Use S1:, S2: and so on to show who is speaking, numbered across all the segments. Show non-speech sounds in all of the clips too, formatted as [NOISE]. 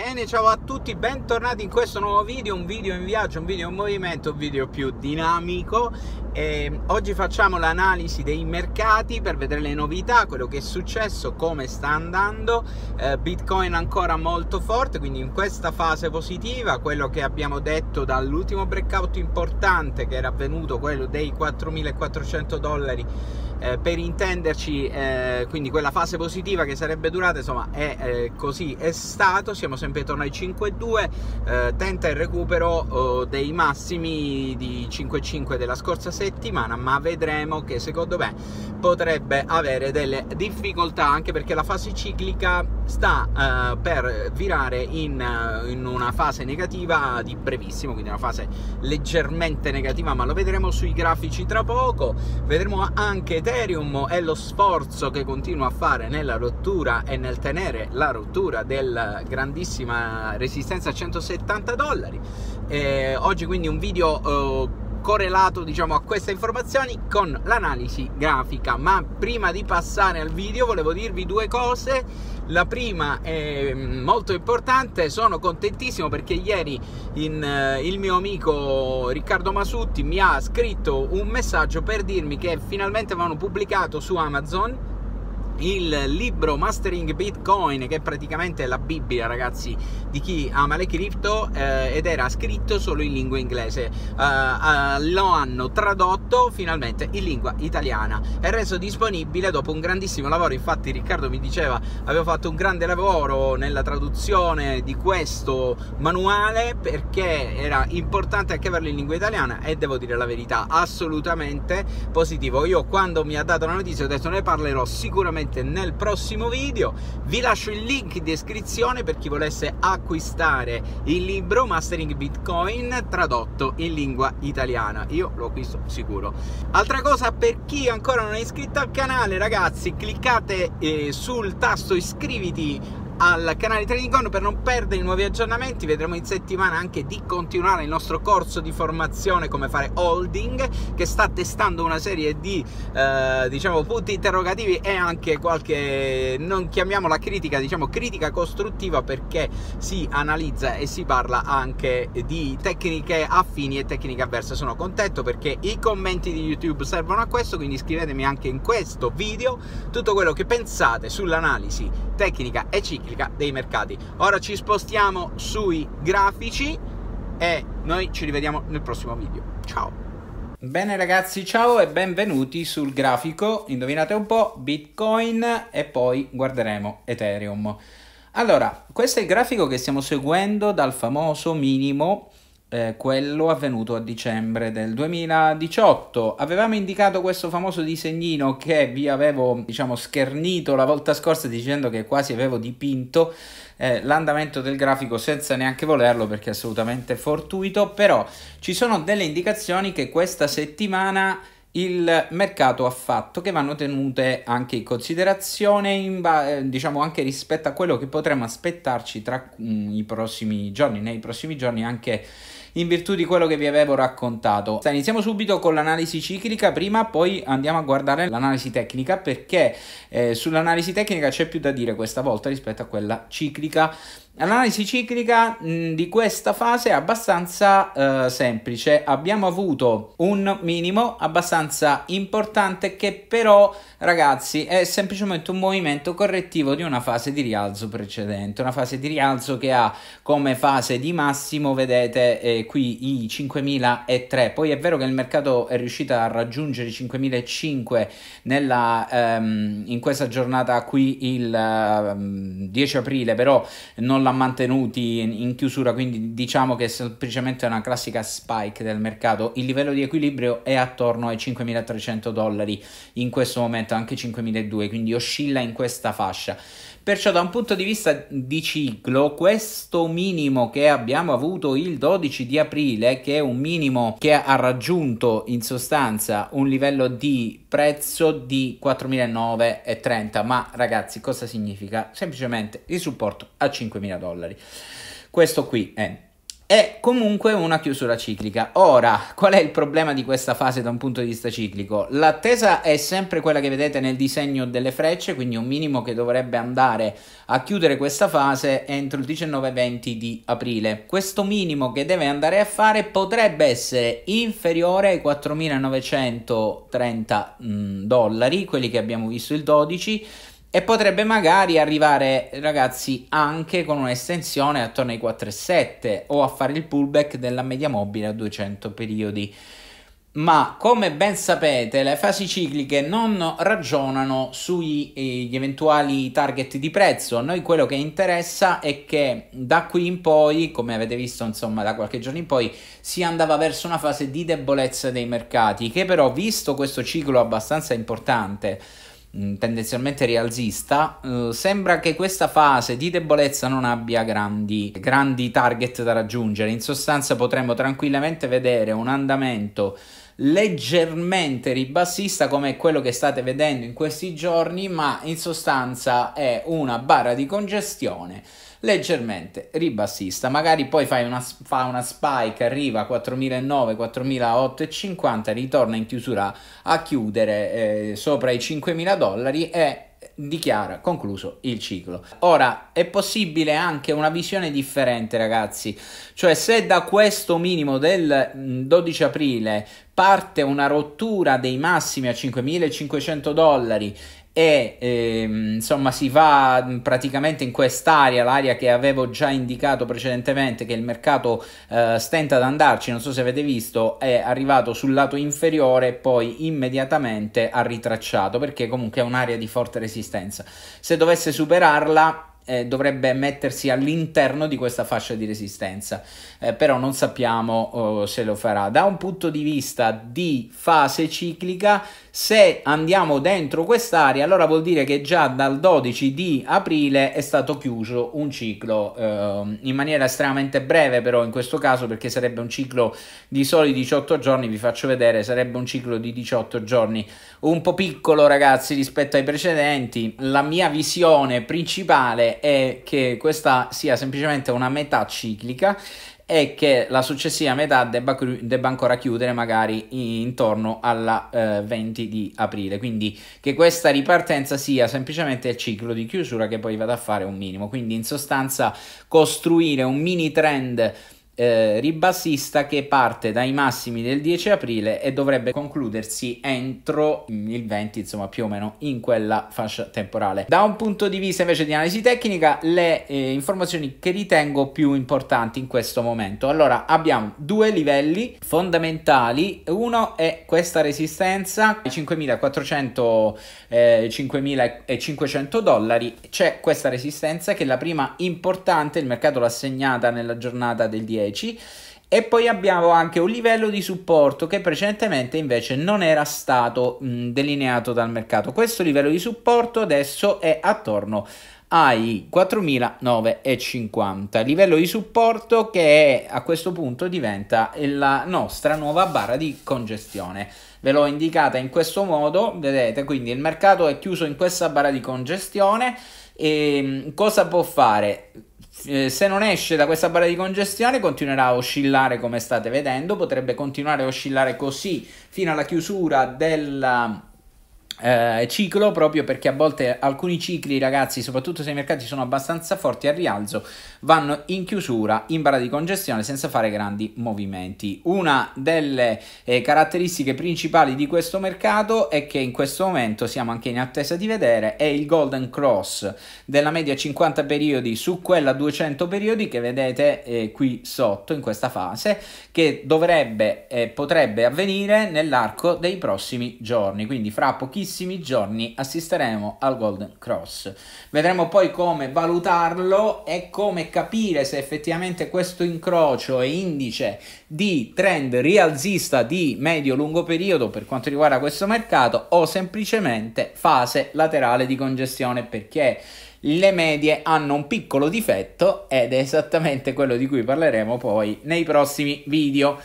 S1: Bene, ciao a tutti, bentornati in questo nuovo video, un video in viaggio, un video in movimento, un video più dinamico. E ehm, oggi facciamo l'analisi dei mercati per vedere le novità, quello che è successo, come sta andando. Eh, Bitcoin ancora molto forte, quindi in questa fase positiva, quello che abbiamo detto dall'ultimo breakout importante che era avvenuto, quello dei 4.400 dollari eh, per intenderci eh, quindi quella fase positiva che sarebbe durata insomma è, eh, così è stato siamo sempre intorno ai 5,2 eh, tenta il recupero oh, dei massimi di 5,5 della scorsa settimana ma vedremo che secondo me potrebbe avere delle difficoltà anche perché la fase ciclica sta uh, per virare in, uh, in, una fase negativa di brevissimo, quindi una fase leggermente negativa, ma lo vedremo sui grafici tra poco. Vedremo anche Ethereum e lo sforzo che continua a fare nella rottura e nel tenere la rottura della grandissima resistenza a 170 dollari. E eh, oggi quindi un video... Uh, correlato diciamo a queste informazioni con l'analisi grafica ma prima di passare al video volevo dirvi due cose la prima è mm, molto importante sono contentissimo perché ieri in, eh, il mio amico Riccardo Masutti mi ha scritto un messaggio per dirmi che finalmente avevano pubblicato su Amazon il libro Mastering Bitcoin che è praticamente la Bibbia ragazzi di chi ama le cripto eh, ed era scritto solo in lingua inglese eh, eh, lo hanno tradotto finalmente in lingua italiana e reso disponibile dopo un grandissimo lavoro infatti Riccardo mi diceva avevo fatto un grande lavoro nella traduzione di questo manuale perché era importante anche averlo in lingua italiana e devo dire la verità assolutamente positivo io quando mi ha dato la notizia ho detto ne parlerò sicuramente probabilmente nel prossimo video. Vi lascio il link in descrizione per chi volesse acquistare il libro Mastering Bitcoin tradotto in lingua italiana. Io lo acquisto sicuro. Altra cosa per chi ancora non è iscritto al canale, ragazzi, cliccate eh, sul tasto iscriviti al canale Trading On per non perdere i nuovi aggiornamenti vedremo in settimana anche di continuare il nostro corso di formazione come fare holding che sta testando una serie di eh, diciamo punti interrogativi e anche qualche non chiamiamola critica diciamo critica costruttiva perché si analizza e si parla anche di tecniche affini e tecniche avverse sono contento perché i commenti di youtube servono a questo quindi scrivetemi anche in questo video tutto quello che pensate sull'analisi tecnica e ciclica ciclica dei mercati. Ora ci spostiamo sui grafici e noi ci rivediamo nel prossimo video. Ciao! Bene ragazzi, ciao e benvenuti sul grafico, indovinate un po', Bitcoin e poi guarderemo Ethereum. Allora, questo è il grafico che stiamo seguendo dal famoso minimo eh, quello avvenuto a dicembre del 2018. Avevamo indicato questo famoso disegnino che vi avevo, diciamo, schernito la volta scorsa dicendo che quasi avevo dipinto eh, l'andamento del grafico senza neanche volerlo perché è assolutamente fortuito, però ci sono delle indicazioni che questa settimana il mercato ha fatto che vanno tenute anche in considerazione in ba- eh, diciamo anche rispetto a quello che potremmo aspettarci tra mh, mm, i prossimi giorni nei prossimi giorni anche in virtù di quello che vi avevo raccontato. iniziamo subito con l'analisi ciclica, prima poi andiamo a guardare l'analisi tecnica perché eh, sull'analisi tecnica c'è più da dire questa volta rispetto a quella ciclica. L'analisi ciclica mh, di questa fase è abbastanza eh, semplice, abbiamo avuto un minimo abbastanza importante che però ragazzi è semplicemente un movimento correttivo di una fase di rialzo precedente, una fase di rialzo che ha come fase di massimo vedete eh, qui i 5.003. Poi è vero che il mercato è riuscito a raggiungere i 5.005 nella, ehm, in questa giornata qui il ehm, 10 aprile, però non l'ha mantenuti in, in, chiusura, quindi diciamo che è semplicemente una classica spike del mercato. Il livello di equilibrio è attorno ai 5.300 dollari in questo momento, anche 5.200, quindi oscilla in questa fascia. Perciò da un punto di vista di ciclo, questo minimo che abbiamo avuto il 12 di aprile che è un minimo che ha raggiunto in sostanza un livello di prezzo di 4.930 ma ragazzi cosa significa? Semplicemente il supporto a 5.000 dollari questo qui è è comunque una chiusura ciclica. Ora, qual è il problema di questa fase da un punto di vista ciclico? L'attesa è sempre quella che vedete nel disegno delle frecce, quindi un minimo che dovrebbe andare a chiudere questa fase entro il 19-20 di aprile. Questo minimo che deve andare a fare potrebbe essere inferiore ai 4.930 mm, dollari, quelli che abbiamo visto il 12, e potrebbe magari arrivare ragazzi anche con un'estensione attorno ai 4,7 o a fare il pullback della media mobile a 200 periodi ma come ben sapete le fasi cicliche non ragionano sugli eh, eventuali target di prezzo a noi quello che interessa è che da qui in poi come avete visto insomma da qualche giorno in poi si andava verso una fase di debolezza dei mercati che però visto questo ciclo abbastanza importante Mm, tendenzialmente rialzista, eh, sembra che questa fase di debolezza non abbia grandi, grandi target da raggiungere. In sostanza potremmo tranquillamente vedere un andamento leggermente ribassista come quello che state vedendo in questi giorni, ma in sostanza è una barra di congestione leggermente ribassista. Magari poi fai una, fa una spike, arriva a 4009, 4850, ritorna in chiusura a chiudere eh, sopra i 5000 dollari e dichiara concluso il ciclo. Ora è possibile anche una visione differente, ragazzi, cioè se da questo minimo del 12 mm, aprile parte una rottura dei massimi a 5.500 dollari e ehm, insomma si va mm, praticamente in quest'area, l'area che avevo già indicato precedentemente che il mercato eh, stenta ad andarci, non so se avete visto, è arrivato sul lato inferiore e poi immediatamente ha ritracciato perché comunque è un'area di forte resistenza. Se dovesse superarla eh, dovrebbe mettersi all'interno di questa fascia di resistenza, eh, però non sappiamo oh, se lo farà. Da un punto di vista di fase ciclica se andiamo dentro quest'area, allora vuol dire che già dal 12 di aprile è stato chiuso un ciclo eh, in maniera estremamente breve, però in questo caso perché sarebbe un ciclo di soli 18 giorni, vi faccio vedere, sarebbe un ciclo di 18 giorni, un po' piccolo ragazzi rispetto ai precedenti. La mia visione principale è che questa sia semplicemente una metà ciclica e che la successiva metà debba, debba ancora chiudere magari intorno alla eh, 20 di aprile, quindi che questa ripartenza sia semplicemente il ciclo di chiusura che poi vada a fare un minimo, quindi in sostanza costruire un mini trend eh, ribassista che parte dai massimi del 10 aprile e dovrebbe concludersi entro il 20, insomma più o meno in quella fascia temporale. Da un punto di vista invece di analisi tecnica, le eh, informazioni che ritengo più importanti in questo momento. Allora, abbiamo due livelli fondamentali, uno è questa resistenza, 5400 eh, 5500 dollari, c'è questa resistenza che è la prima importante, il mercato l'ha segnata nella giornata del 10 10 e poi abbiamo anche un livello di supporto che precedentemente invece non era stato mh, delineato dal mercato. Questo livello di supporto adesso è attorno ai 4.950, livello di supporto che a questo punto diventa la nostra nuova barra di congestione. Ve l'ho indicata in questo modo, vedete, quindi il mercato è chiuso in questa barra di congestione e ehm, cosa può fare? Eh, se non esce da questa barra di congestione continuerà a oscillare come state vedendo, potrebbe continuare a oscillare così fino alla chiusura della eh, ciclo proprio perché a volte alcuni cicli ragazzi soprattutto se i mercati sono abbastanza forti al rialzo vanno in chiusura in barra di congestione senza fare grandi movimenti una delle eh, caratteristiche principali di questo mercato è che in questo momento siamo anche in attesa di vedere è il golden cross della media 50 periodi su quella 200 periodi che vedete eh, qui sotto in questa fase che dovrebbe e eh, potrebbe avvenire nell'arco dei prossimi giorni quindi fra pochissimi pochissimi giorni assisteremo al Golden Cross. Vedremo poi come valutarlo e come capire se effettivamente questo incrocio è indice di trend rialzista di medio-lungo periodo per quanto riguarda questo mercato o semplicemente fase laterale di congestione perché le medie hanno un piccolo difetto ed è esattamente quello di cui parleremo poi nei prossimi video.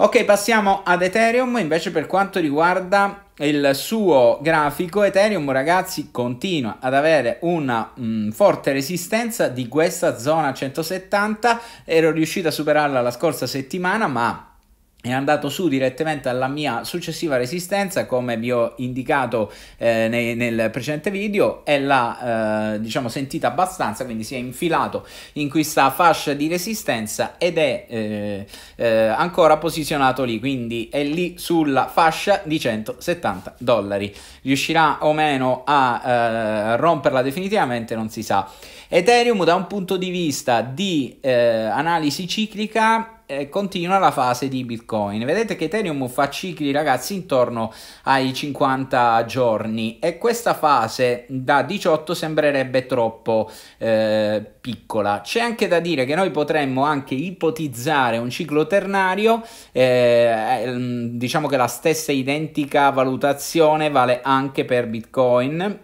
S1: Ok, passiamo ad Ethereum, invece per quanto riguarda il suo grafico Ethereum ragazzi continua ad avere una mh, mm, forte resistenza di questa zona 170 ero riuscito a superarla la scorsa settimana ma è andato su direttamente alla mia successiva resistenza come vi ho indicato eh, nei, nel precedente video e l'ha eh, diciamo sentita abbastanza quindi si è infilato in questa fascia di resistenza ed è eh, eh ancora posizionato lì quindi è lì sulla fascia di 170 dollari riuscirà o meno a eh, romperla definitivamente non si sa Ethereum da un punto di vista di eh, analisi ciclica eh, continua la fase di Bitcoin. Vedete che Ethereum fa cicli ragazzi intorno ai 50 giorni e questa fase da 18 sembrerebbe troppo eh, piccola. C'è anche da dire che noi potremmo anche ipotizzare un ciclo ternario, eh, eh mm, diciamo che la stessa identica valutazione vale anche per Bitcoin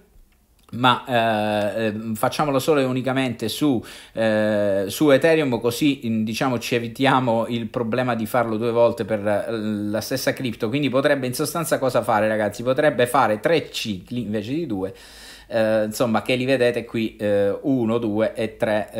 S1: ma eh, ehm, facciamolo solo e unicamente su, eh, su Ethereum così diciamo ci evitiamo il problema di farlo due volte per eh, la stessa cripto quindi potrebbe in sostanza cosa fare ragazzi potrebbe fare tre cicli invece di due eh, insomma che li vedete qui 1, eh, 2 e 3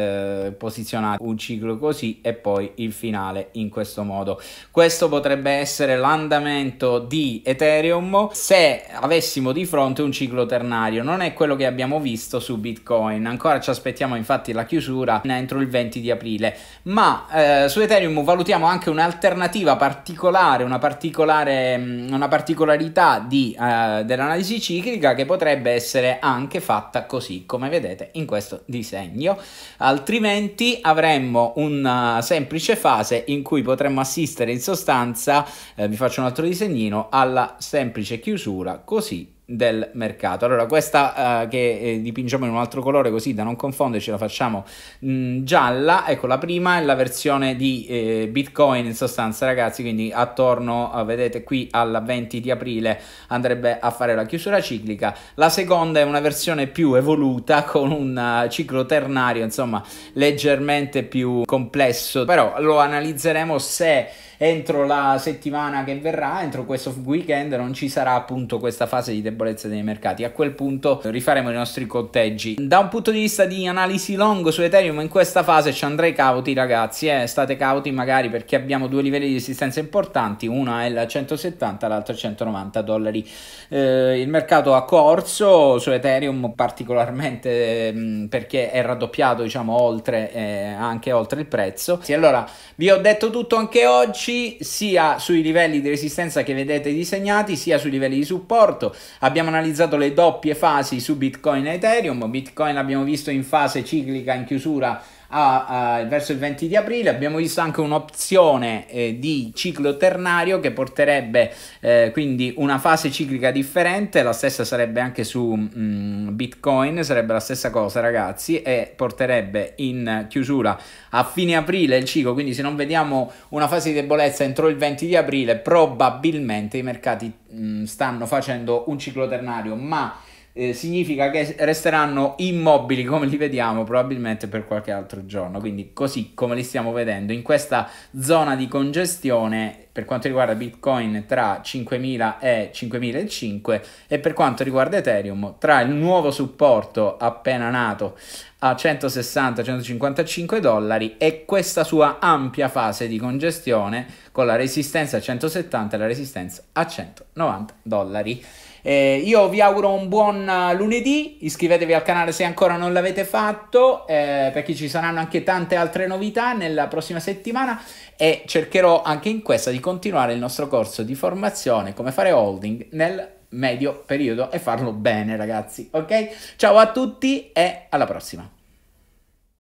S1: eh, posizionati un ciclo così e poi il finale in questo modo questo potrebbe essere l'andamento di Ethereum se avessimo di fronte un ciclo ternario non è quello che abbiamo visto su Bitcoin ancora ci aspettiamo infatti la chiusura entro il 20 di aprile ma eh, su Ethereum valutiamo anche un'alternativa particolare una particolare mm, una particolarità di, eh, dell'analisi ciclica che potrebbe essere anche anche fatta così come vedete in questo disegno altrimenti avremmo una semplice fase in cui potremmo assistere in sostanza eh, vi faccio un altro disegnino alla semplice chiusura così del mercato. Allora, questa eh, che eh, dipingiamo in un altro colore così da non confonderci, la facciamo mh, mm, gialla. Ecco, la prima è la versione di eh, Bitcoin in sostanza, ragazzi, quindi attorno, eh, vedete qui alla 20 di aprile andrebbe a fare la chiusura ciclica. La seconda è una versione più evoluta [LAUGHS] con un uh, ciclo ternario, insomma, leggermente più complesso, però lo analizzeremo se entro la settimana che verrà, entro questo weekend non ci sarà appunto questa fase di debolezze dei mercati. A quel punto rifaremo i nostri conteggi. Da un punto di vista di analisi long su Ethereum in questa fase ci andrei cauti ragazzi, eh? state cauti magari perché abbiamo due livelli di resistenza importanti, una è la 170, l'altra 190 dollari. Eh, il mercato ha corso su Ethereum particolarmente mh, ehm, perché è raddoppiato diciamo oltre eh, anche oltre il prezzo. Sì, allora vi ho detto tutto anche oggi sia sui livelli di resistenza che vedete disegnati sia sui livelli di supporto. Abbiamo analizzato le doppie fasi su Bitcoin e Ethereum. Bitcoin l'abbiamo visto in fase ciclica in chiusura a, a, verso il 20 di aprile. Abbiamo visto anche un'opzione eh, di ciclo ternario che porterebbe eh, quindi una fase ciclica differente, la stessa sarebbe anche su mh, mm, Bitcoin, sarebbe la stessa cosa ragazzi e porterebbe in chiusura a fine aprile il ciclo, quindi se non vediamo una fase di debolezza entro il 20 di aprile probabilmente i mercati mh, mm, stanno facendo un ciclo ternario, ma eh, significa che resteranno immobili come li vediamo probabilmente per qualche altro giorno. Quindi così come li stiamo vedendo in questa zona di congestione per quanto riguarda Bitcoin tra 5.000 e 5.005 e per quanto riguarda Ethereum tra il nuovo supporto appena nato a 160-155 dollari e questa sua ampia fase di congestione con la resistenza a 170 e la resistenza a 190 dollari. Eh, io vi auguro un buon eh, lunedì, iscrivetevi al canale se ancora non l'avete fatto, eh, perché ci saranno anche tante altre novità nella prossima settimana e cercherò anche in questa di continuare il nostro corso di formazione come fare holding nel medio periodo e farlo bene ragazzi, ok? Ciao a tutti e alla prossima!